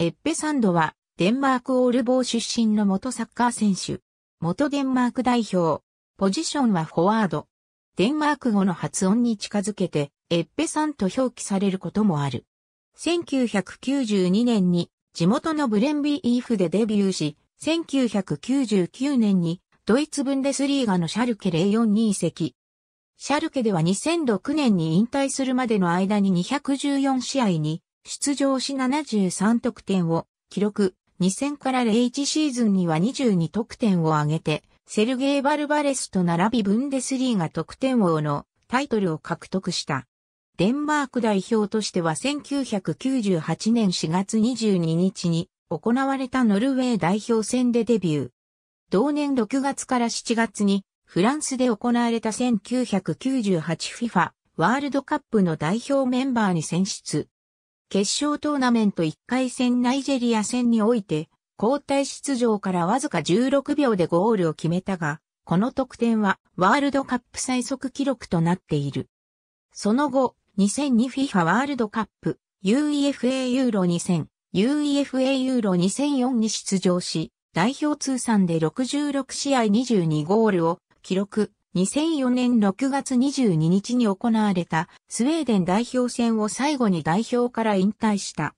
エッペサンドは、デンマークオールボー出身の元サッカー選手。元デンマーク代表。ポジションはフォワード。デンマーク語の発音に近づけて、エッペさんと表記されることもある。1992年に地元のブレンビーイーフでデビューし、1999年にドイツブンデスリーガのシャルケ04に移籍。シャルケでは2006年に引退するまでの間に214試合に出場し73得点を記録。2000から01シーズンには22得点を挙げて、セルゲイ・バルバレスと並びブンデスリーが得点王のタイトルを獲得した。デンマーク代表としては1998年4月22日に行われたノルウェー代表戦でデビュー。同年6月から7月にフランスで行われた 1998FIFA ワールドカップの代表メンバーに選出。決勝トーナメント1回戦ナイジェリア戦において、交代出場からわずか16秒でゴールを決めたが、この得点はワールドカップ最速記録となっている。その後、2002FIFA ワールドカップ、UEFA ユーロ2000、UEFA ユーロ2004に出場し、代表通算で66試合22ゴールを記録、2004年6月22日に行われたスウェーデン代表戦を最後に代表から引退した。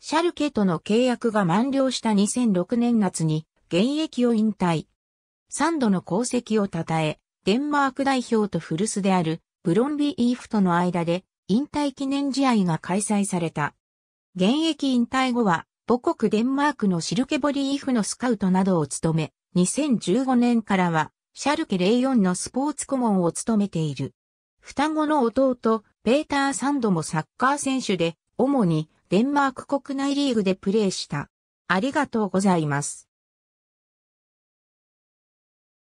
シャルケとの契約が満了した2006年夏に現役を引退。3度の功績を称え、デンマーク代表と古巣であるブロンビーフとの間で引退記念試合が開催された。現役引退後は母国デンマークのシルケボリーフのスカウトなどを務め、2015年からはシャルケ04のスポーツ顧問を務めている。双子の弟、ペーター・サンドもサッカー選手で、主にデンマーク国内リーグでプレーした。ありがとうございます。